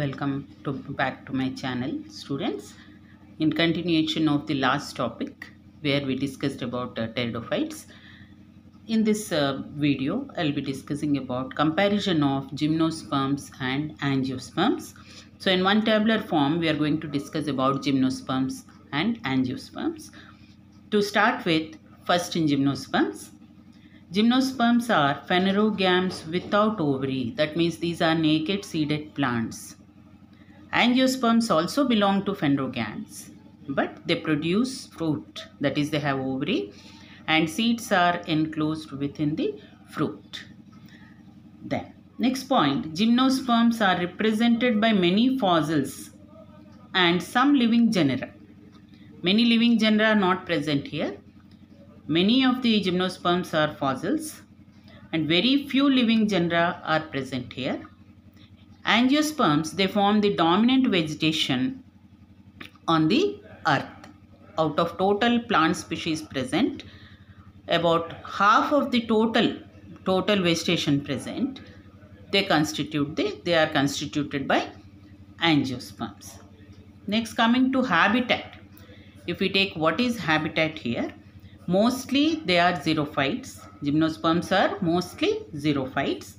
welcome to back to my channel students in continuation of the last topic where we discussed about uh, pteridophytes in this uh, video i'll be discussing about comparison of gymnosperms and angiosperms so in one tabular form we are going to discuss about gymnosperms and angiosperms to start with first in gymnosperms Gymnosperms are phanerogams without ovary. That means these are naked seeded plants. Angiosperms also belong to phanerogans, but they produce fruit, that is they have ovary and seeds are enclosed within the fruit. Then, next point, gymnosperms are represented by many fossils and some living genera. Many living genera are not present here. Many of the gymnosperms are fossils and very few living genera are present here. Angiosperms, they form the dominant vegetation on the earth. Out of total plant species present, about half of the total total vegetation present, they constitute the, they are constituted by angiosperms. Next coming to habitat. If we take what is habitat here, mostly they are xerophytes. Gymnosperms are mostly xerophytes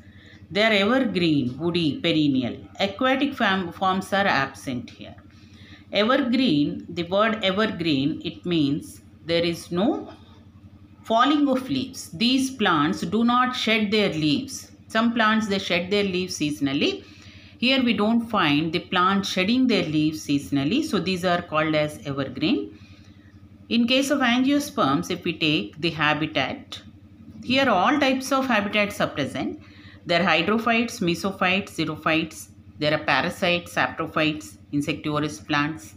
they are evergreen, woody, perennial. Aquatic forms are absent here. Evergreen, the word evergreen, it means there is no falling of leaves. These plants do not shed their leaves. Some plants they shed their leaves seasonally. Here we don't find the plant shedding their leaves seasonally. So these are called as evergreen. In case of angiosperms, if we take the habitat, here all types of habitats are present. There are hydrophytes, mesophytes, xerophytes. There are parasites, saprophytes, insectivorous plants.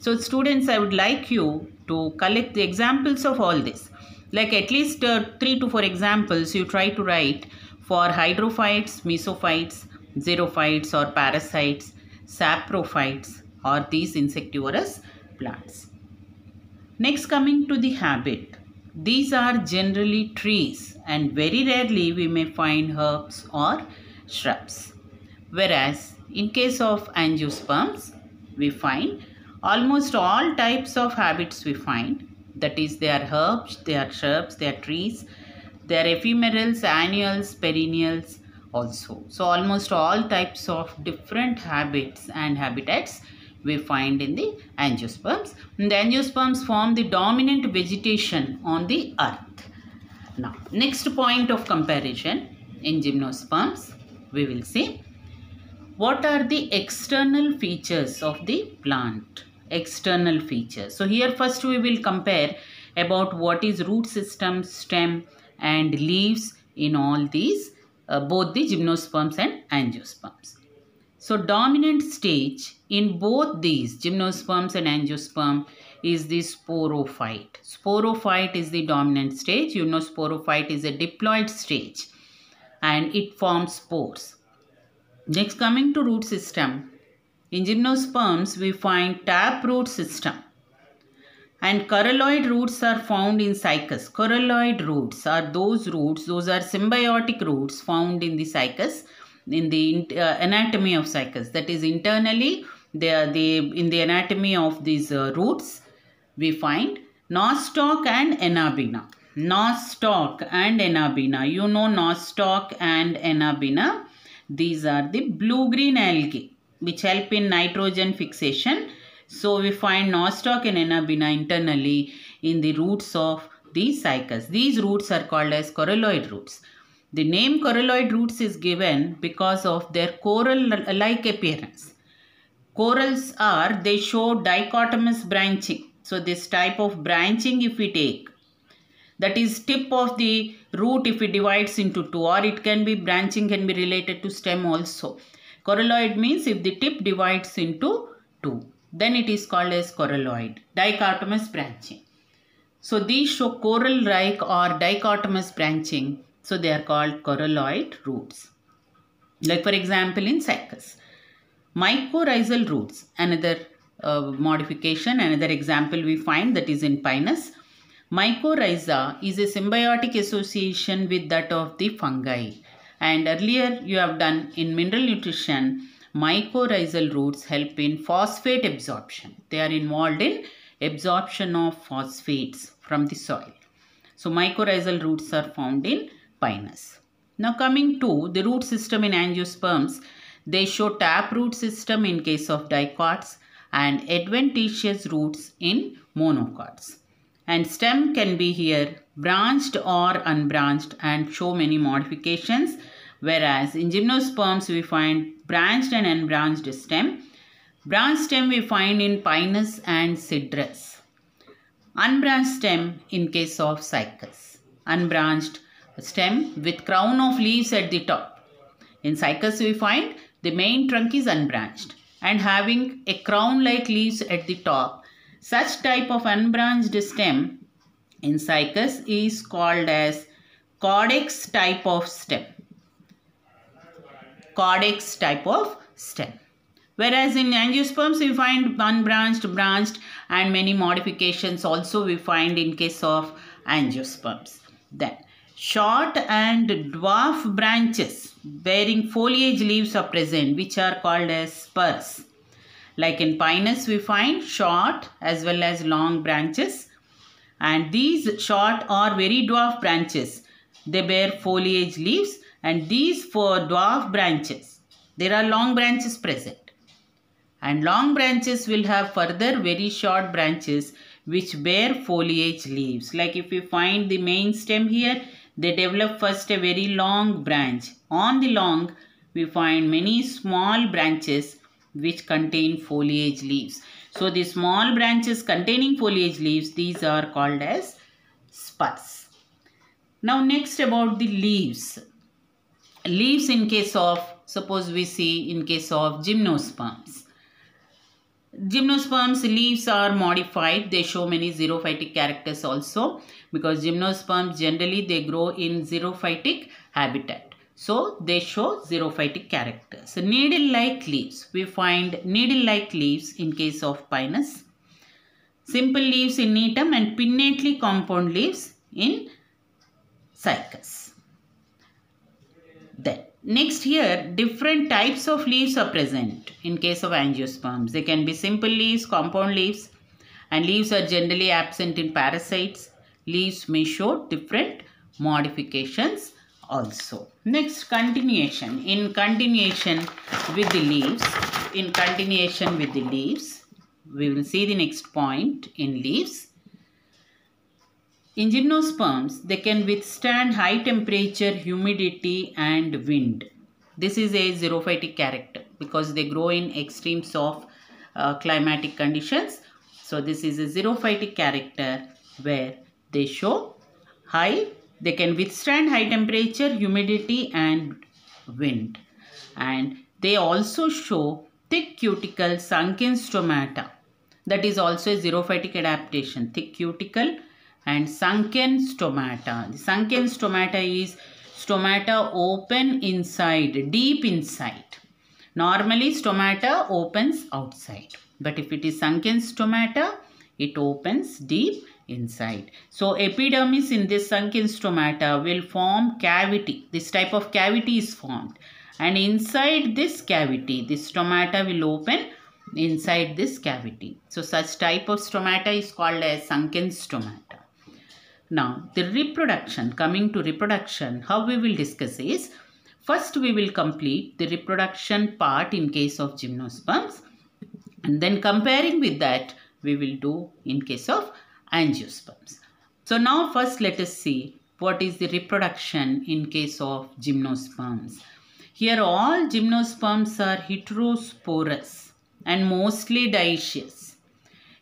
So students, I would like you to collect the examples of all this. Like at least uh, 3 to 4 examples you try to write for hydrophytes, mesophytes, xerophytes or parasites, saprophytes or these insectivorous plants. Next coming to the habit. These are generally trees and very rarely we may find herbs or shrubs. Whereas in case of angiosperms, we find almost all types of habits we find. That is they are herbs, they are shrubs, they are trees, they are ephemerals, annuals, perennials also. So almost all types of different habits and habitats we find in the angiosperms. The angiosperms form the dominant vegetation on the earth. Now, next point of comparison in gymnosperms, we will see what are the external features of the plant. External features. So, here first we will compare about what is root system, stem and leaves in all these, uh, both the gymnosperms and angiosperms. So dominant stage in both these gymnosperms and angiosperm is the sporophyte. Sporophyte is the dominant stage. You know sporophyte is a diploid stage and it forms spores. Next coming to root system. In gymnosperms we find tap root system and coralloid roots are found in cycas. Coralloid roots are those roots, those are symbiotic roots found in the cycas in the uh, anatomy of cycles. That is internally, they are the, in the anatomy of these uh, roots, we find nostoc and enabina Nostoc and enabina You know nostoc and enabina These are the blue-green algae which help in nitrogen fixation. So we find nostoc and enabina internally in the roots of these cycles. These roots are called as coralloid roots. The name coralloid roots is given because of their coral-like appearance. Corals are, they show dichotomous branching. So this type of branching if we take, that is tip of the root if it divides into two or it can be branching can be related to stem also. Coralloid means if the tip divides into two then it is called as coralloid, dichotomous branching. So these show coral-like or dichotomous branching so they are called coralloid roots. Like for example in cycas. Mycorrhizal roots, another uh, modification, another example we find that is in pinus. Mycorrhiza is a symbiotic association with that of the fungi. And earlier you have done in mineral nutrition, mycorrhizal roots help in phosphate absorption. They are involved in absorption of phosphates from the soil. So mycorrhizal roots are found in pinus. Now coming to the root system in angiosperms, they show tap root system in case of dicots and adventitious roots in monocots. And stem can be here branched or unbranched and show many modifications. Whereas in gymnosperms we find branched and unbranched stem. Branched stem we find in pinus and citrus. Unbranched stem in case of cycas. Unbranched stem with crown of leaves at the top. In cycas we find the main trunk is unbranched and having a crown like leaves at the top. Such type of unbranched stem in cycas is called as cortex type of stem. Cortex type of stem. Whereas in angiosperms we find unbranched, branched and many modifications also we find in case of angiosperms. Then Short and dwarf branches bearing foliage leaves are present which are called as spurs. Like in pinus we find short as well as long branches and these short or very dwarf branches they bear foliage leaves and these four dwarf branches there are long branches present and long branches will have further very short branches which bear foliage leaves like if we find the main stem here they develop first a very long branch. On the long, we find many small branches which contain foliage leaves. So the small branches containing foliage leaves, these are called as spurs. Now next about the leaves. Leaves in case of, suppose we see in case of gymnosperms. Gymnosperms leaves are modified. They show many xerophytic characters also because gymnosperms generally they grow in xerophytic habitat. So they show xerophytic characters. Needle-like leaves. We find needle-like leaves in case of Pinus. Simple leaves in Netum and pinnately compound leaves in Cycas. Then Next here, different types of leaves are present in case of angiosperms. They can be simple leaves, compound leaves and leaves are generally absent in parasites. Leaves may show different modifications also. Next, continuation. In continuation with the leaves, in continuation with the leaves, we will see the next point in leaves. In gymnosperms, they can withstand high temperature, humidity and wind. This is a xerophytic character because they grow in extremes of uh, climatic conditions. So this is a xerophytic character where they show high, they can withstand high temperature, humidity and wind. And they also show thick cuticle, sunken stomata. That is also a xerophytic adaptation, thick cuticle, and sunken stomata. The sunken stomata is stomata open inside, deep inside. Normally stomata opens outside. But if it is sunken stomata, it opens deep inside. So epidermis in this sunken stomata will form cavity. This type of cavity is formed. And inside this cavity, this stomata will open inside this cavity. So such type of stomata is called as sunken stomata. Now, the reproduction, coming to reproduction, how we will discuss is, first we will complete the reproduction part in case of gymnosperms and then comparing with that we will do in case of angiosperms. So now first let us see what is the reproduction in case of gymnosperms. Here all gymnosperms are heterosporous and mostly dioecious.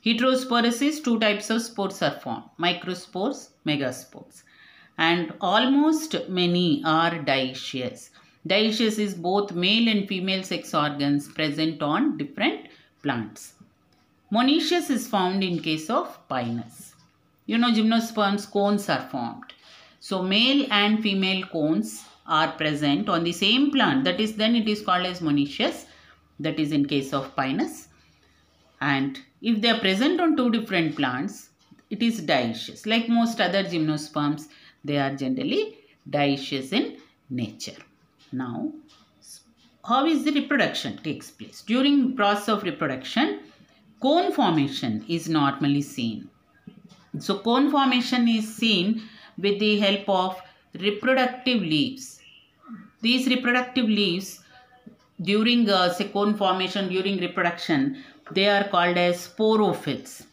Heterosporosis, two types of spores are formed, microspores, megaspores. And almost many are dioecious. Dioecious is both male and female sex organs present on different plants. Monoecious is found in case of pinus. You know gymnosperms cones are formed. So male and female cones are present on the same plant. That is then it is called as monoecious. That is in case of pinus. And if they are present on two different plants, it is dioecious. Like most other gymnosperms, they are generally dioecious in nature. Now, how is the reproduction takes place? During process of reproduction, cone formation is normally seen. So, cone formation is seen with the help of reproductive leaves. These reproductive leaves during uh, say cone formation during reproduction they are called as sporophylls.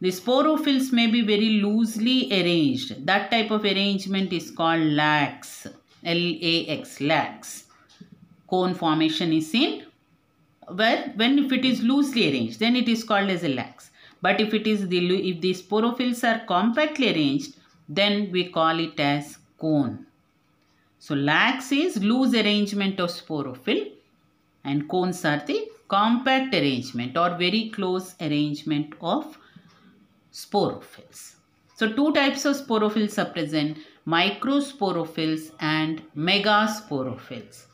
The sporophylls may be very loosely arranged. That type of arrangement is called lax. L-A-X, lax. Cone formation is seen. Well, when if it is loosely arranged, then it is called as a lax. But if it is the if the sporophylls are compactly arranged, then we call it as cone. So lax is loose arrangement of sporophyll and cones are the compact arrangement or very close arrangement of sporophylls. So two types of sporophylls are present, microsporophylls and megasporophylls.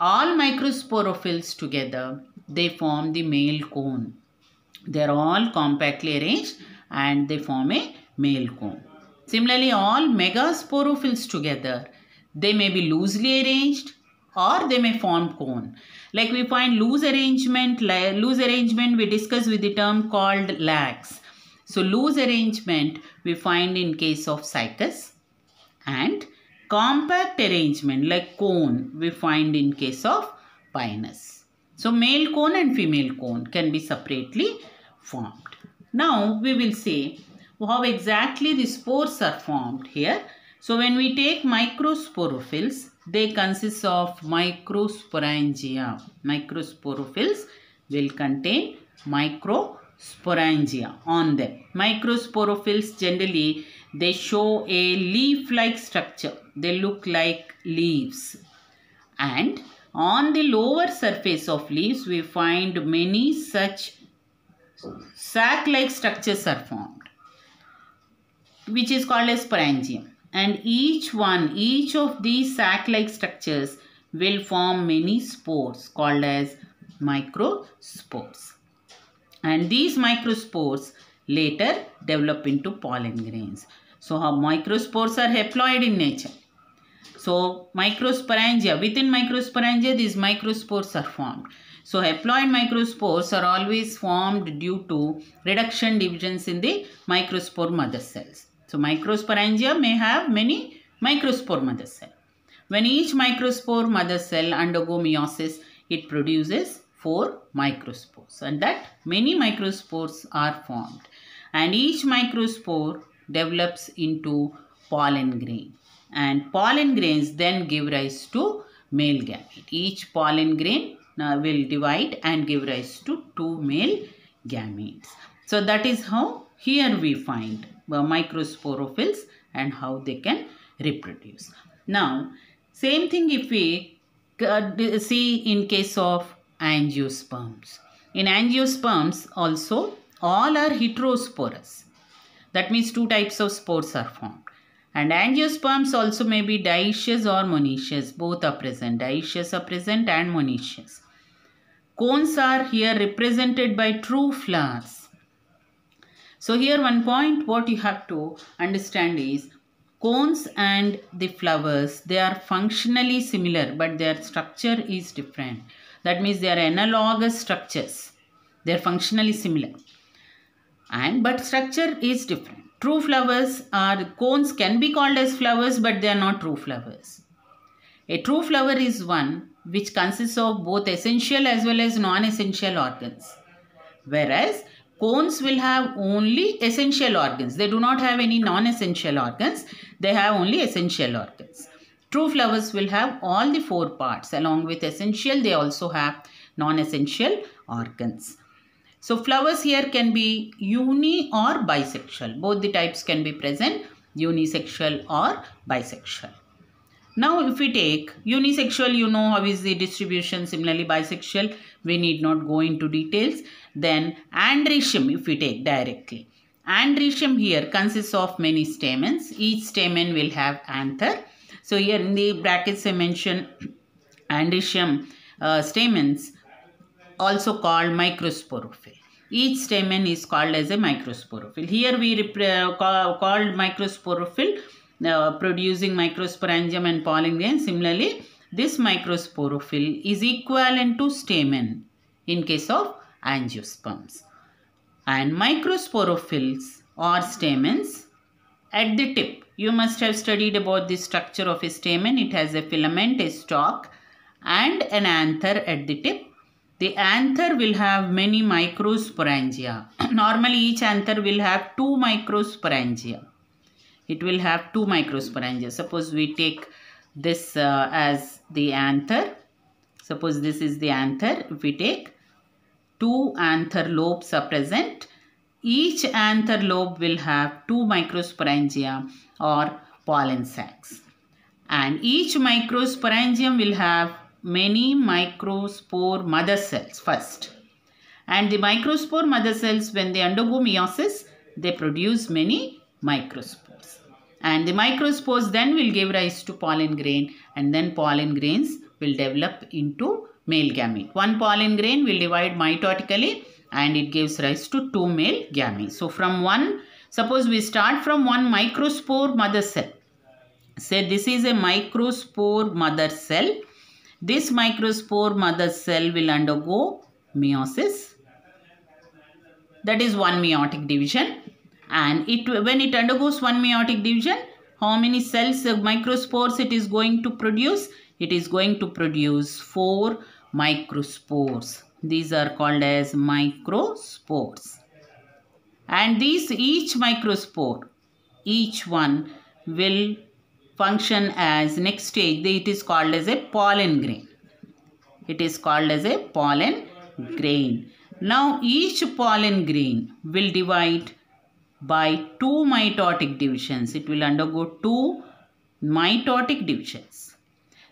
All microsporophylls together, they form the male cone. They are all compactly arranged and they form a male cone. Similarly, all megasporophylls together, they may be loosely arranged or they may form cone. Like we find loose arrangement, loose arrangement we discuss with the term called lags. So loose arrangement we find in case of cycas and compact arrangement like cone we find in case of pinus. So male cone and female cone can be separately formed. Now we will see how exactly the spores are formed here. So when we take microsporophylls, they consist of microsporangia. Microsporophylls will contain microsporangia on them. Microsporophylls generally they show a leaf-like structure. They look like leaves. And on the lower surface of leaves we find many such sac-like structures are formed which is called as sporangium and each one, each of these sac-like structures will form many spores called as microspores. And these microspores later develop into pollen grains. So how microspores are haploid in nature. So microsporangia, within microsporangia these microspores are formed. So haploid microspores are always formed due to reduction divisions in the microspore mother cells. So microsporangia may have many microspore mother cell. When each microspore mother cell undergo meiosis, it produces four microspores and that many microspores are formed. And each microspore develops into pollen grain. And pollen grains then give rise to male gamete. Each pollen grain uh, will divide and give rise to two male gametes. So that is how here we find microsporophylls and how they can reproduce. Now, same thing if we uh, see in case of angiosperms. In angiosperms also, all are heterosporous. That means two types of spores are formed. And angiosperms also may be dioecious or monoecious. Both are present. Dioecious are present and monoecious. Cones are here represented by true flowers. So here one point what you have to understand is cones and the flowers they are functionally similar but their structure is different. That means they are analogous structures. They are functionally similar and but structure is different. True flowers are cones can be called as flowers but they are not true flowers. A true flower is one which consists of both essential as well as non-essential organs. Whereas Cones will have only essential organs. They do not have any non-essential organs. They have only essential organs. True flowers will have all the four parts along with essential. They also have non-essential organs. So flowers here can be uni or bisexual. Both the types can be present unisexual or bisexual. Now if we take unisexual you know how is the distribution similarly bisexual we need not go into details. Then andrecium if we take directly. Andrecium here consists of many stamens. Each stamen will have anther. So here in the brackets I mention andrecium uh, stamens also called microsporophyll. Each stamen is called as a microsporophyll. Here we uh, call, called microsporophyll uh, producing microsporangium and pollen grain. Similarly, this microsporophyll is equivalent to stamen in case of angiosperms. And microsporophylls or stamens at the tip. You must have studied about the structure of a stamen. It has a filament, a stalk and an anther at the tip. The anther will have many microsporangia. Normally each anther will have two microsporangia. It will have two microsporangia. Suppose we take this uh, as the anther. Suppose this is the anther. If we take two anther lobes are present, each anther lobe will have two microsporangia or pollen sacs. And each microsporangium will have many microspore mother cells first. And the microspore mother cells, when they undergo meiosis, they produce many microspores and the microspores then will give rise to pollen grain and then pollen grains will develop into male gamete. One pollen grain will divide mitotically and it gives rise to two male gametes. So from one, suppose we start from one microspore mother cell. Say this is a microspore mother cell. This microspore mother cell will undergo meiosis. That is one meiotic division and it when it undergoes one meiotic division how many cells uh, microspores it is going to produce it is going to produce four microspores these are called as microspores and these each microspore each one will function as next stage it is called as a pollen grain it is called as a pollen grain now each pollen grain will divide by two mitotic divisions. It will undergo two mitotic divisions.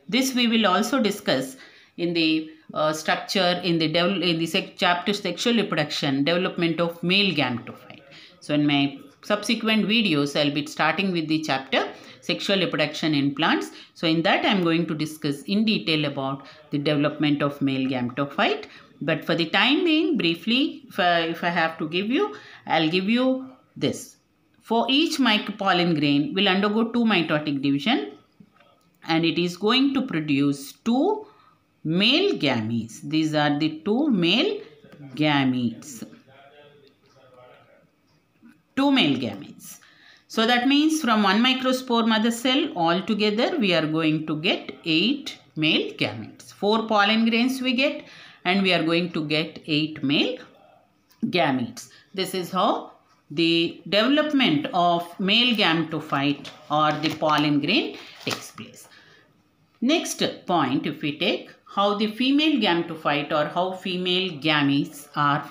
This we will also discuss in the uh, structure in the in the sec chapter sexual reproduction development of male gametophyte. So in my subsequent videos I'll be starting with the chapter sexual reproduction in plants. So in that I'm going to discuss in detail about the development of male gametophyte. But for the time being briefly if I, if I have to give you I'll give you this. For each pollen grain will undergo two mitotic division and it is going to produce two male gametes. These are the two male gametes. Two male gametes. So that means from one microspore mother cell all together we are going to get 8 male gametes. 4 pollen grains we get and we are going to get 8 male gametes. This is how the development of male gametophyte or the pollen grain takes place. Next point if we take how the female gametophyte or how female gametes are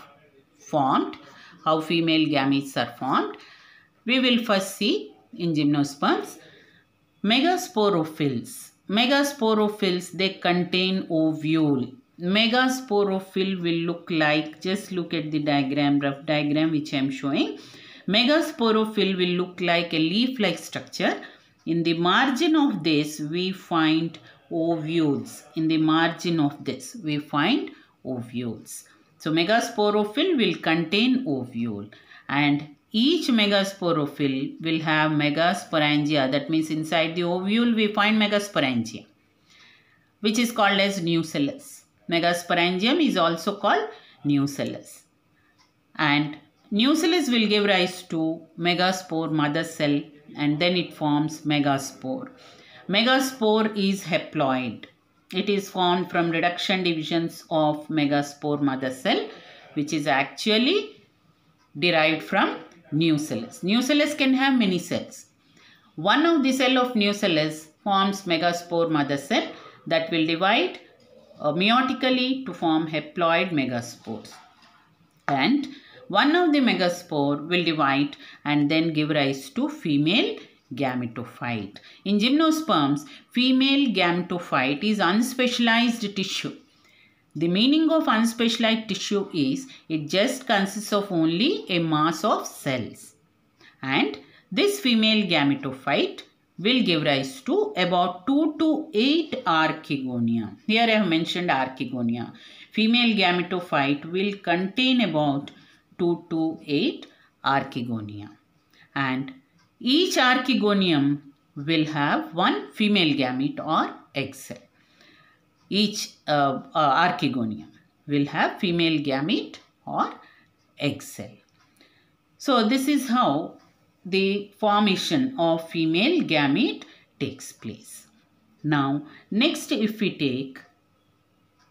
formed, how female gametes are formed, we will first see in gymnosperms megasporophylls. Megasporophylls they contain ovule megasporophyll will look like just look at the diagram rough diagram which i am showing megasporophyll will look like a leaf like structure in the margin of this we find ovules in the margin of this we find ovules so megasporophyll will contain ovule and each megasporophyll will have megasporangia that means inside the ovule we find megasporangia which is called as nucellus Megasporangium is also called nucellus. And nucellus will give rise to megaspore mother cell and then it forms megaspore. Megaspore is haploid. It is formed from reduction divisions of megaspore mother cell which is actually derived from nucellus. Nucellus can have many cells. One of the cell of nucellus forms megaspore mother cell that will divide uh, meiotically to form haploid megaspores. And one of the megaspore will divide and then give rise to female gametophyte. In gymnosperms, female gametophyte is unspecialized tissue. The meaning of unspecialized tissue is it just consists of only a mass of cells. And this female gametophyte will give rise to about 2 to 8 archegonia. Here I have mentioned archegonia. Female gametophyte will contain about 2 to 8 archegonia. And each archegonium will have one female gamete or egg cell. Each uh, uh, archegonium will have female gamete or egg cell. So this is how the formation of female gamete takes place. Now, next if we take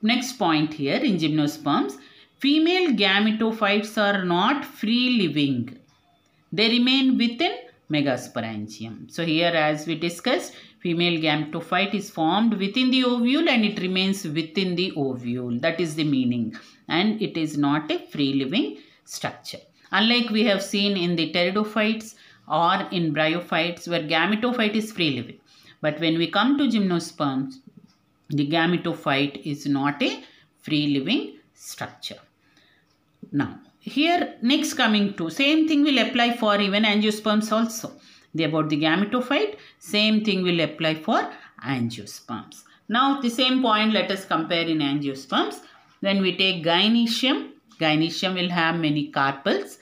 next point here in gymnosperms, female gametophytes are not free living. They remain within megasporangium. So here as we discussed, female gametophyte is formed within the ovule and it remains within the ovule. That is the meaning. And it is not a free living structure. Unlike we have seen in the pteridophytes, or in bryophytes where gametophyte is free living. But when we come to gymnosperms, the gametophyte is not a free living structure. Now, here next coming to same thing will apply for even angiosperms also. The, about the gametophyte, same thing will apply for angiosperms. Now, the same point let us compare in angiosperms. When we take gynecium, gynecium will have many carpels.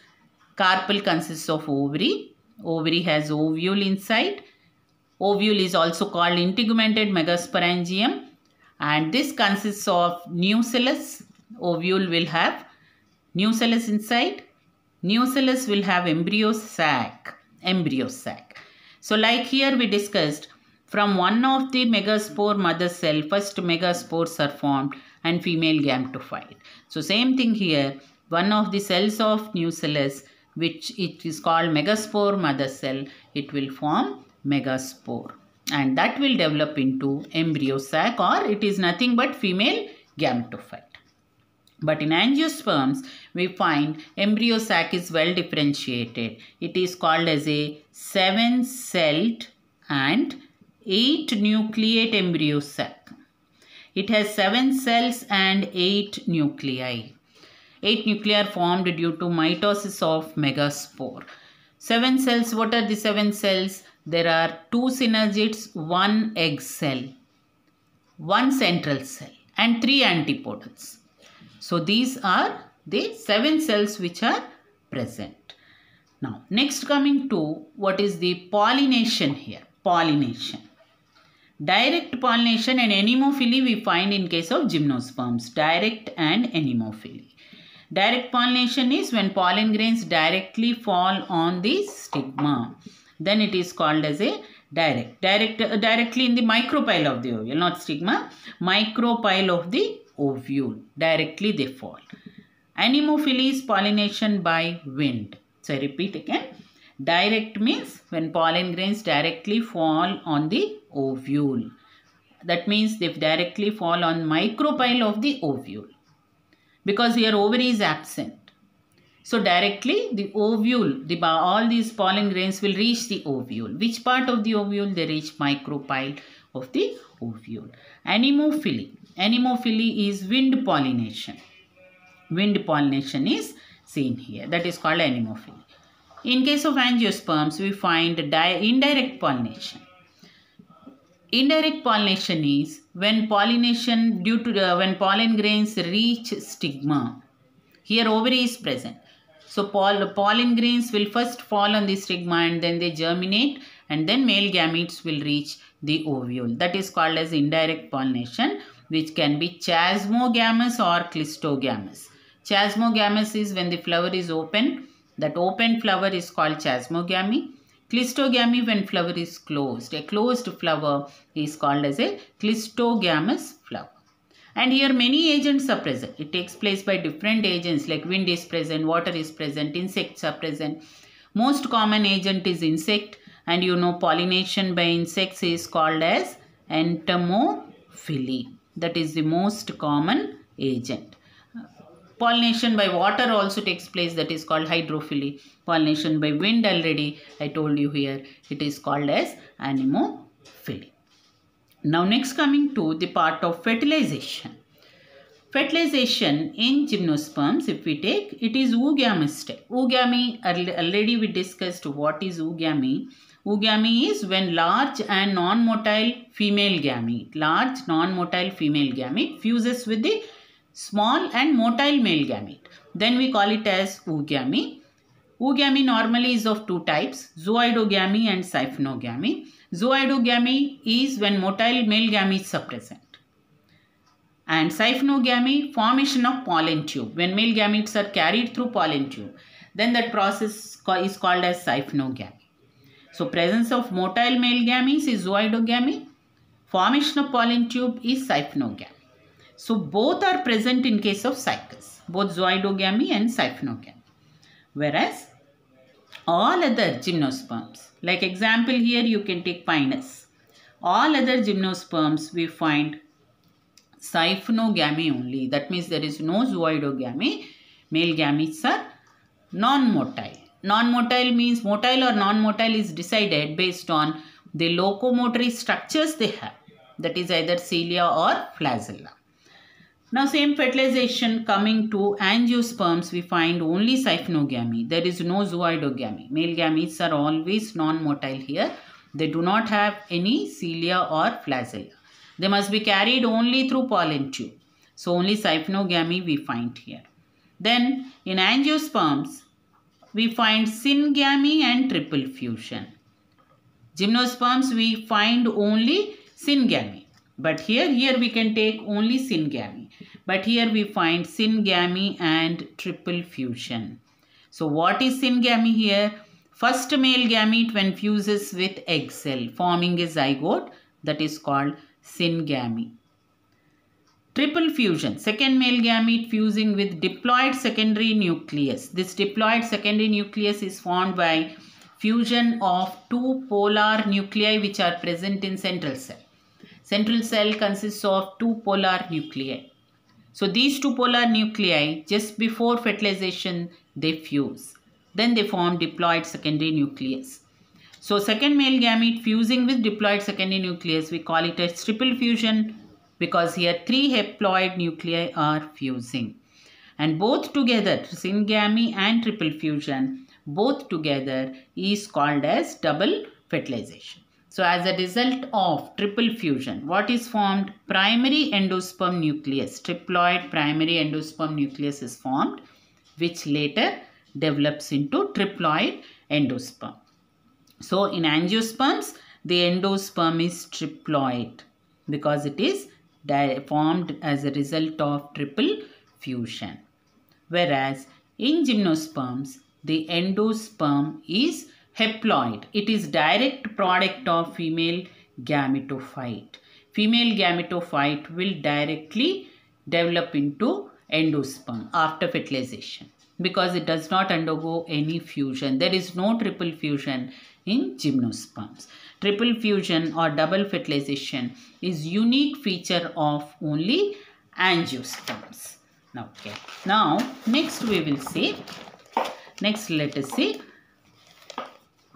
Carpel consists of ovary, Ovary has ovule inside. Ovule is also called integumented megasporangium and this consists of nucellus. Ovule will have nucellus inside. Nucellus will have embryo sac. Embryo sac. So like here we discussed from one of the megaspore mother cell first megaspores are formed and female gametophyte. So same thing here one of the cells of nucellus which it is called megaspore mother cell it will form megaspore and that will develop into embryo sac or it is nothing but female gametophyte. But in angiosperms, we find embryo sac is well differentiated. It is called as a seven-celled and eight-nucleate embryo sac. It has seven cells and eight nuclei. 8 nuclei are formed due to mitosis of megaspore. 7 cells, what are the 7 cells? There are 2 synergids, 1 egg cell, 1 central cell and 3 antipodals. So these are the 7 cells which are present. Now next coming to what is the pollination here, pollination. Direct pollination and anemophily we find in case of gymnosperms. Direct and anemophily. Direct pollination is when pollen grains directly fall on the stigma. Then it is called as a direct. Direct uh, directly in the micropyle of the ovule, not stigma. Micropyle of the ovule. Directly they fall. Anemophily is pollination by wind. So I repeat again. Direct means when pollen grains directly fall on the ovule. That means they directly fall on micropyle of the ovule because here ovary is absent. So directly the ovule, the, all these pollen grains will reach the ovule. Which part of the ovule? They reach micropyle of the ovule. Anemophily. Anemophily is wind pollination. Wind pollination is seen here. That is called anemophily. In case of angiosperms, we find indirect pollination. Indirect pollination is when pollination due to uh, when pollen grains reach stigma. Here ovary is present. So poll, pollen grains will first fall on the stigma and then they germinate and then male gametes will reach the ovule. That is called as indirect pollination which can be chasmogamous or clistogamous. Chasmogamous is when the flower is open. That open flower is called chasmogamy Cleistogamy when flower is closed. A closed flower is called as a cleistogamous flower. And here many agents are present. It takes place by different agents like wind is present, water is present, insects are present. Most common agent is insect and you know pollination by insects is called as entomophily. That is the most common agent pollination by water also takes place that is called hydrophily pollination by wind already i told you here it is called as anemophily now next coming to the part of fertilization fertilization in gymnosperms if we take it is oogamy step oogamy already we discussed what is oogamy Oogamy is when large and non-motile female gamete, large non-motile female gamete fuses with the small and motile male gamete. Then we call it as oogamy. Oogamy normally is of two types, zooidogamy and siphonogamy. Zooidogamy is when motile male gametes are present. And siphonogamy, formation of pollen tube, when male gametes are carried through pollen tube. Then that process is called as siphonogamy. So presence of motile male gametes is zooidogamy. Formation of pollen tube is siphonogamy. So both are present in case of cycles, both zoidogamy and siphonogamy. Whereas all other gymnosperms, like example here you can take Pinus. All other gymnosperms we find siphonogamy only. That means there is no zoidogamy. Male gametes are non-motile. Non-motile means motile or non-motile is decided based on the locomotory structures they have. That is either cilia or flagella. Now same fertilization coming to angiosperms we find only siphonogamy. There is no zooidogamy. Male gametes are always non-motile here. They do not have any cilia or flagella. They must be carried only through pollen tube. So only siphonogamy we find here. Then in angiosperms, we find syngamy and triple fusion. Gymnosperms we find only syngamy. But here, here we can take only syngamy. But here we find syngamy and triple fusion. So what is syngamy here? First male gamete when fuses with egg cell forming a zygote that is called syngamy. Triple fusion, second male gamete fusing with diploid secondary nucleus. This diploid secondary nucleus is formed by fusion of two polar nuclei which are present in central cell. Central cell consists of two polar nuclei. So these two polar nuclei just before fertilization they fuse. Then they form diploid secondary nucleus. So second male gamete fusing with diploid secondary nucleus we call it a triple fusion because here three haploid nuclei are fusing. And both together syngamy and triple fusion both together is called as double fertilization. So as a result of triple fusion, what is formed? Primary endosperm nucleus, triploid primary endosperm nucleus is formed, which later develops into triploid endosperm. So in angiosperms, the endosperm is triploid because it is formed as a result of triple fusion. Whereas in gymnosperms, the endosperm is haploid. It is direct product of female gametophyte. Female gametophyte will directly develop into endosperm after fertilization because it does not undergo any fusion. There is no triple fusion in gymnosperms. Triple fusion or double fertilization is unique feature of only angiosperms. Okay. Now, next we will see. Next, let us see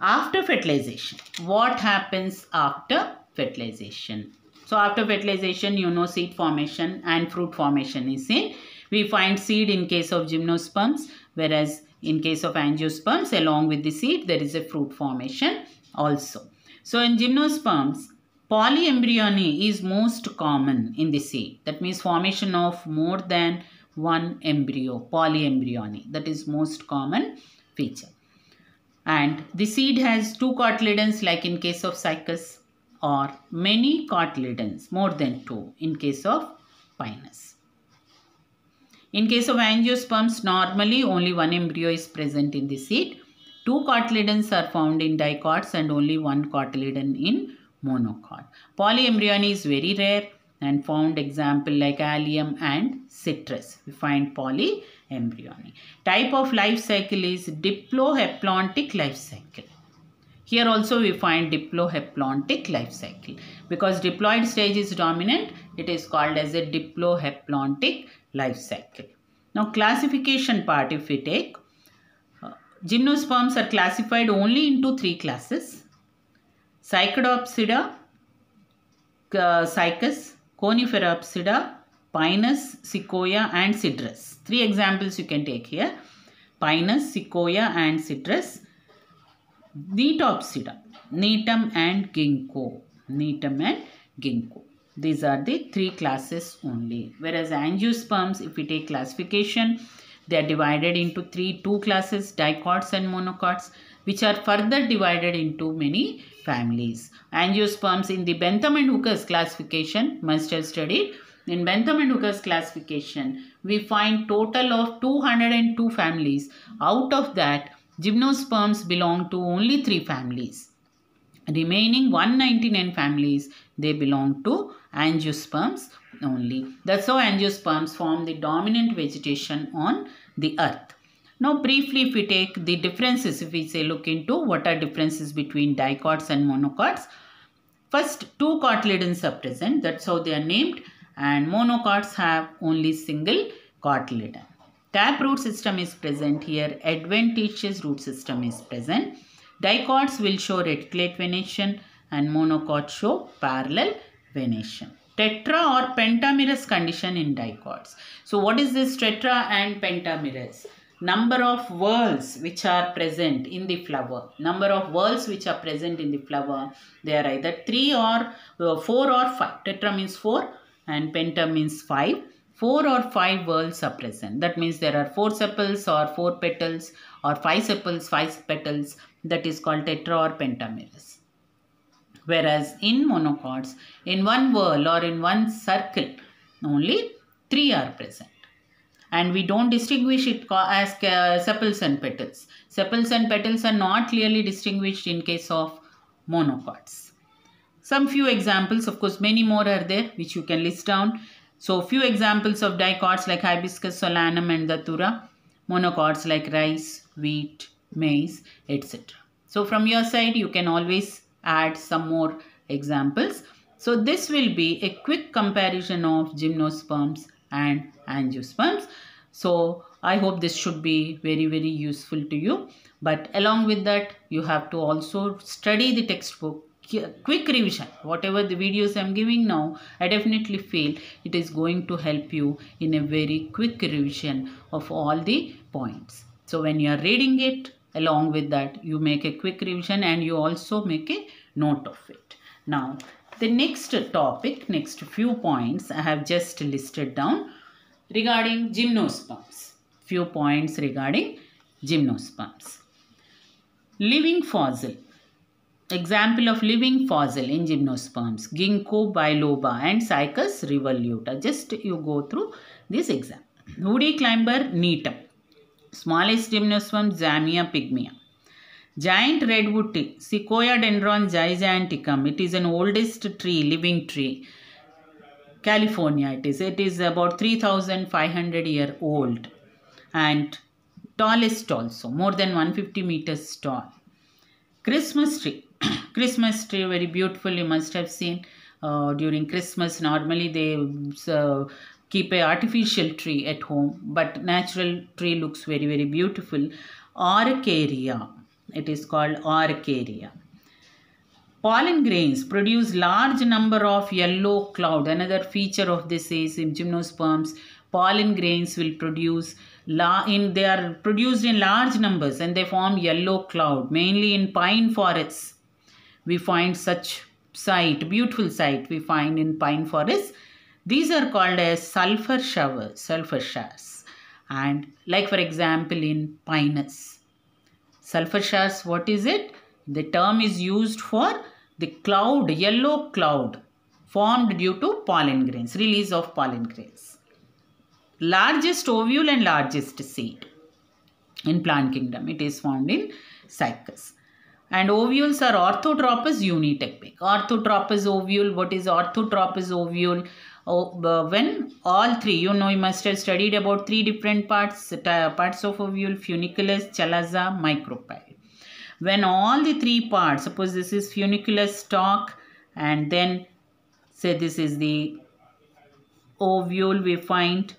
after fertilization what happens after fertilization so after fertilization you know seed formation and fruit formation is seen we find seed in case of gymnosperms whereas in case of angiosperms along with the seed there is a fruit formation also so in gymnosperms polyembryony is most common in the seed that means formation of more than one embryo polyembryony that is most common feature and the seed has two cotyledons like in case of cycas or many cotyledons more than two in case of pinus. In case of angiosperms normally only one embryo is present in the seed. Two cotyledons are found in dicots and only one cotyledon in monocot. Polyembryony is very rare and found example like allium and citrus. We find polyembryony embryony. Type of life cycle is diplohaplontic life cycle. Here also we find diplohaplontic life cycle. Because diploid stage is dominant, it is called as a diplohaplontic life cycle. Now classification part if we take, uh, gymnosperms are classified only into three classes. Cycadopsida, uh, Cycas, Coniferopsida Pinus, Sequoia and Citrus. Three examples you can take here. Pinus, Sequoia and Citrus. Neatopsida, Neatum and Ginkgo. Neatum and Ginkgo. These are the three classes only. Whereas angiosperms, if we take classification, they are divided into three, two classes, dicots and monocots, which are further divided into many families. Angiosperms in the Bentham and Hooker's classification must have studied in Bentham and Hooker's classification, we find total of 202 families. Out of that, gymnosperms belong to only 3 families. Remaining 199 families, they belong to angiosperms only. That's how angiosperms form the dominant vegetation on the earth. Now briefly if we take the differences, if we say look into what are differences between dicots and monocots. First two cotyledons are present, that's how they are named and monocots have only single cotyledon. Tap root system is present here. Adventitious root system is present. Dicots will show reticulate venation and monocots show parallel venation. Tetra or pentamerous condition in dicots. So what is this tetra and pentamerous? Number of whorls which are present in the flower. Number of whorls which are present in the flower. They are either 3 or uh, 4 or 5. Tetra means 4 and penta means 5 four or five whorls are present. That means there are four sepals or four petals or five sepals, five petals that is called tetra or pentamerous. Whereas in monocots, in one whorl or in one circle, only three are present. And we don't distinguish it as sepals and petals. Sepals and petals are not clearly distinguished in case of monocots. Some few examples, of course, many more are there which you can list down. So few examples of dicots like hibiscus solanum and datura, monocots like rice, wheat, maize, etc. So from your side, you can always add some more examples. So this will be a quick comparison of gymnosperms and angiosperms. So I hope this should be very, very useful to you. But along with that, you have to also study the textbook quick revision whatever the videos i'm giving now i definitely feel it is going to help you in a very quick revision of all the points so when you are reading it along with that you make a quick revision and you also make a note of it now the next topic next few points i have just listed down regarding gymnosperms few points regarding gymnosperms living fossil Example of living fossil in gymnosperms, Ginkgo biloba and Cycas revoluta. Just you go through this exam. Woody climber, Neatum. Smallest gymnosperm, Zamia pygmia. Giant redwood tree, Sequoia dendron giganticum. It is an oldest tree, living tree. California it is. It is about 3500 year old and tallest also, more than 150 meters tall. Christmas tree, Christmas tree, very beautiful, you must have seen. Uh, during Christmas, normally they uh, keep a artificial tree at home, but natural tree looks very, very beautiful. Orchidaria, it is called Orchidaria. Pollen grains produce large number of yellow cloud. Another feature of this is in gymnosperms, pollen grains will produce la in they are produced in large numbers and they form yellow cloud mainly in pine forests we find such sight, beautiful sight we find in pine forests. These are called as sulfur showers, sulfur showers. And like for example in pinus. Sulfur showers, what is it? The term is used for the cloud, yellow cloud formed due to pollen grains, release of pollen grains. Largest ovule and largest seed in plant kingdom. It is found in cycas and ovules are orthotropous unitopic. Orthotropous ovule, what is orthotropous ovule? Oh, when all three, you know, you must have studied about three different parts, parts of ovule, funiculus, chalaza, micropyle. When all the three parts, suppose this is funiculus stalk and then say this is the ovule we find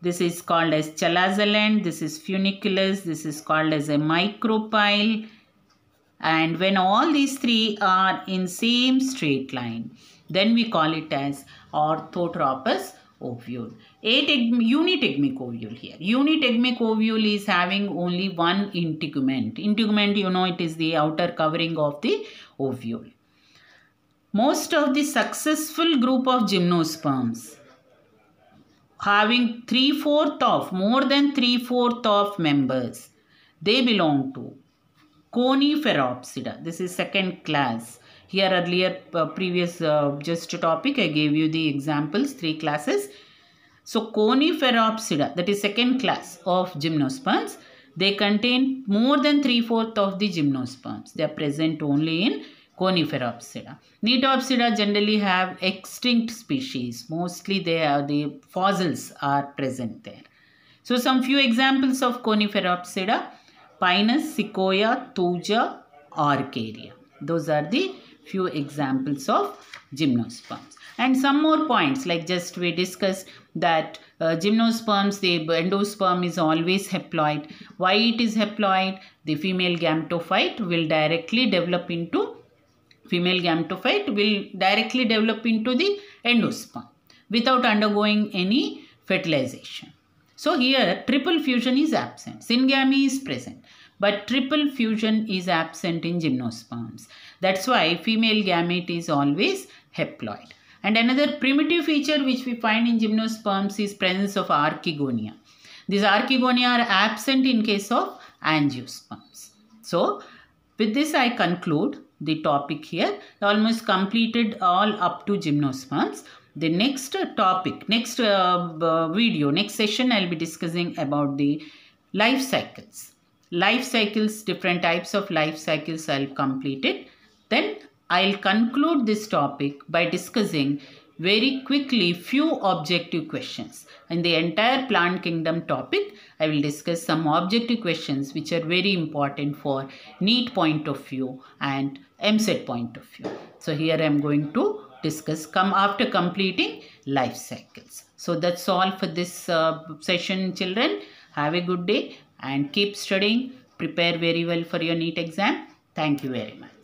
this is called as chalazaland, this is funiculus, this is called as a micropyle and when all these three are in same straight line then we call it as orthotropous ovule. Eight ovule here. Unitegmic ovule is having only one integument. Integument, you know, it is the outer covering of the ovule. Most of the successful group of gymnosperms having three-fourth of, more than three-fourth of members, they belong to coniferopsida this is second class here earlier uh, previous uh, just topic i gave you the examples three classes so coniferopsida that is second class of gymnosperms they contain more than three-fourth of the gymnosperms. They are present only in Coniferopsida. Neatopsida generally have extinct species. Mostly they are, the fossils are present there. So some few examples of Coniferopsida. Pinus, Sequoia, Thuja, Arcaria. Those are the few examples of gymnosperms. And some more points like just we discussed that uh, gymnosperms, the endosperm is always haploid. Why it is haploid? The female gametophyte will directly develop into, female gametophyte will directly develop into the endosperm without undergoing any fertilization. So here triple fusion is absent. Syngamy is present. But triple fusion is absent in gymnosperms. That's why female gamete is always haploid. And another primitive feature which we find in gymnosperms is presence of archegonia. These archegonia are absent in case of angiosperms. So with this I conclude the topic here. Almost completed all up to gymnosperms the next topic next uh, video next session i'll be discussing about the life cycles life cycles different types of life cycles i'll complete it then i'll conclude this topic by discussing very quickly few objective questions in the entire plant kingdom topic i will discuss some objective questions which are very important for neat point of view and mset point of view so here i am going to discuss come after completing life cycles. So that's all for this uh, session children. Have a good day and keep studying. Prepare very well for your NEET exam. Thank you very much.